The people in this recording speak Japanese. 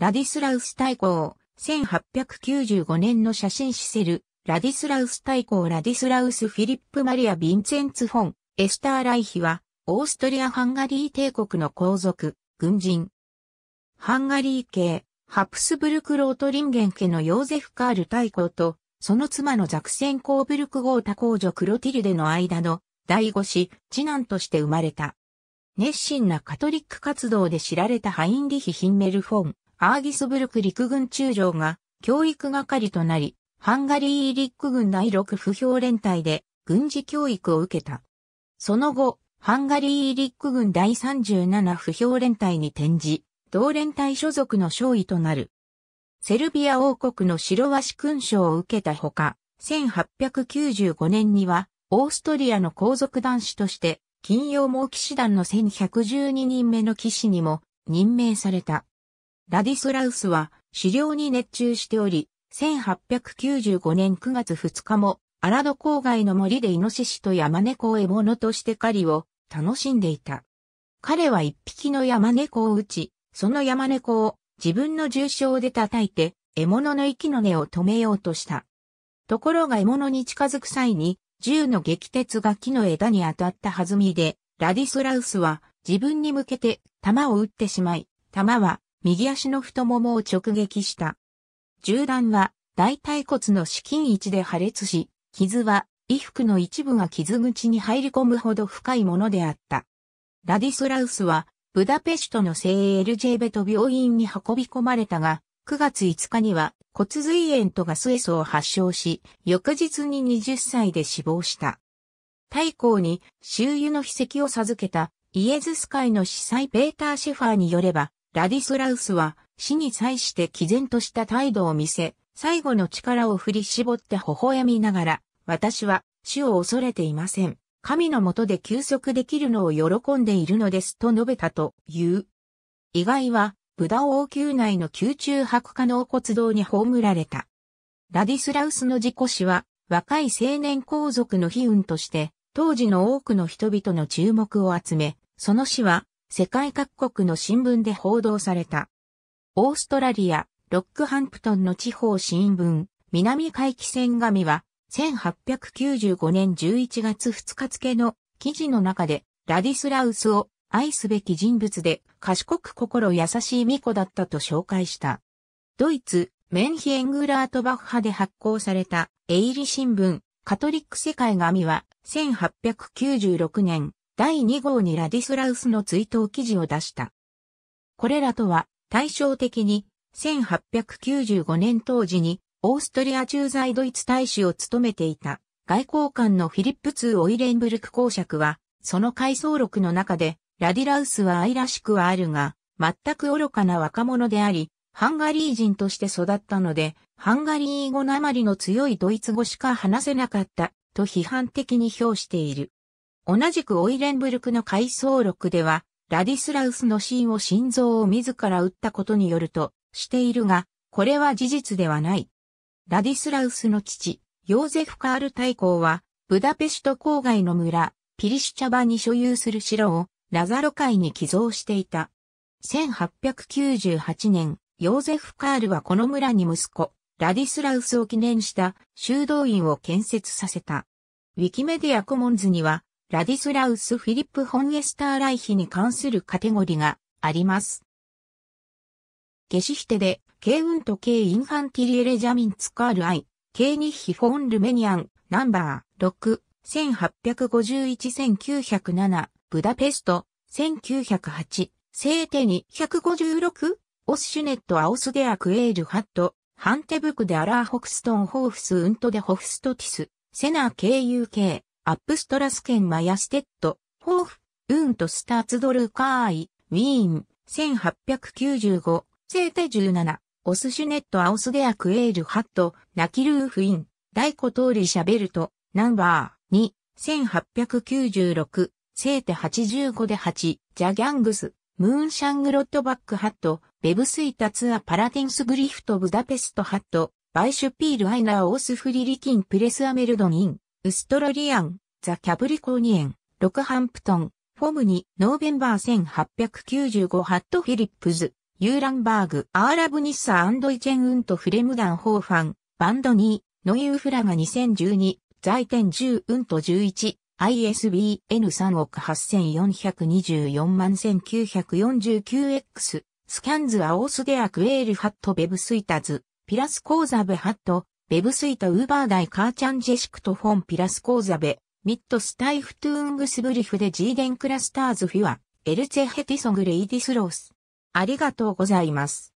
ラディスラウス大公、1895年の写真シセル、ラディスラウス大公ラディスラウスフィリップ・マリア・ヴィンツェンツ・フォン、エスター・ライヒは、オーストリア・ハンガリー帝国の皇族、軍人。ハンガリー系、ハプスブルク・ロートリンゲン家のヨーゼフ・カール大公と、その妻のザクセン・コーブルク・ゴータ公女クロティルデの間の第五子、次男として生まれた。熱心なカトリック活動で知られたハインリヒ・ヒンメル・フォン、アーギスブルク陸軍中将が教育係となり、ハンガリー陸軍第6不評連隊で軍事教育を受けた。その後、ハンガリー陸軍第37不評連隊に転じ、同連隊所属の将尉となる。セルビア王国の白鷲勲章を受けたほか、1895年には、オーストリアの皇族男子として、金曜猛騎士団の1112人目の騎士にも任命された。ラディスラウスは狩猟に熱中しており、1895年9月2日も、アラド郊外の森でイノシシと山猫を獲物として狩りを楽しんでいた。彼は一匹の山猫を撃ち、その山猫を自分の重傷で叩いて、獲物の息の根を止めようとした。ところが獲物に近づく際に、銃の撃鉄が木の枝に当たった弾みで、ラディスラウスは自分に向けて弾を撃ってしまい、弾は右足の太ももを直撃した。銃弾は大腿骨の至近位置で破裂し、傷は衣服の一部が傷口に入り込むほど深いものであった。ラディスラウスは、ブダペシュトの聖エルジェーベト病院に運び込まれたが、9月5日には骨髄炎とガスエソを発症し、翌日に20歳で死亡した。太閤に周遊の秘跡を授けたイエズス会の司祭ペーター・シェファーによれば、ラディスラウスは死に際して毅然とした態度を見せ、最後の力を振り絞って微笑みながら、私は死を恐れていません。神のもとで休息できるのを喜んでいるのですと述べたという。意外は、ブダ王宮内の宮中白化の骨堂に葬られた。ラディスラウスの事故死は、若い青年皇族の悲運として、当時の多くの人々の注目を集め、その死は、世界各国の新聞で報道された。オーストラリア、ロックハンプトンの地方新聞、南海汽戦紙は、1895年11月2日付の記事の中で、ラディスラウスを愛すべき人物で賢く心優しい巫女だったと紹介した。ドイツ、メンヒエングラートバッハで発行された、エイリ新聞、カトリック世界紙は、1896年第2号にラディスラウスの追悼記事を出した。これらとは対照的に1895年当時にオーストリア駐在ドイツ大使を務めていた外交官のフィリップ2オイレンブルク公爵はその回想録の中でラディラウスは愛らしくはあるが全く愚かな若者でありハンガリー人として育ったのでハンガリー語なまりの強いドイツ語しか話せなかったと批判的に評している。同じくオイレンブルクの回想録では、ラディスラウスのシーンを心臓を自ら撃ったことによるとしているが、これは事実ではない。ラディスラウスの父、ヨーゼフ・カール大公は、ブダペスト郊外の村、ピリシチャバに所有する城を、ラザロ海に寄贈していた。1898年、ヨーゼフ・カールはこの村に息子、ラディスラウスを記念した修道院を建設させた。ウィキメディアコモンズには、ラディスラウス・フィリップ・ホンエスター・ライヒに関するカテゴリがあります。ゲシヒテで、ケウント・ケイ・インファンティリエレ・ジャミン・ツカール・アイ、ケイ・ニッヒ・フォン・ルメニアン、ナンバー6、1851-1907、ブダペスト、1908、聖手に156、オスシュネット・アオスデア・クエール・ハット、ハンテブク・デ・アラー・ホクストン・ホーフス・ウント・デ・ホフストティス、セナー・ KUK、アップストラスンマヤステッド、ホーフ、ウーンとスターツドルカーイ、ウィーン、1895、聖手17、オスシュネットアオスデアクエールハット、ナキルーフイン、大古通りシャベルト、ナンバー2、1896、聖手85で8、ジャギャングス、ムーンシャングロットバックハット、ベブスイタツアパラテンスグリフトブダペストハット、バイシュピールアイナーオスフリリキンプレスアメルドニン。ウストロリアン、ザ・キャブリコーニエン、ロクハンプトン、フォムニ、ノーベンバー1895ハットフィリップズ、ユーランバーグ、アーラブニッサイチェンウントフレムダンホーファン、バンドニー、ノイウフラが2012、在店10ウント11、ISBN3 億8424万 1949X、スキャンズアオースデアクエールハットベブスイタズ、ピラスコーザブハット、ベブスイトウーバーダイカーチャンジェシクトフォンピラスコーザベ、ミッドスタイフトゥーングスブリフでジーデンクラスターズフィワ、エルツェヘティソングレイディスロース。ありがとうございます。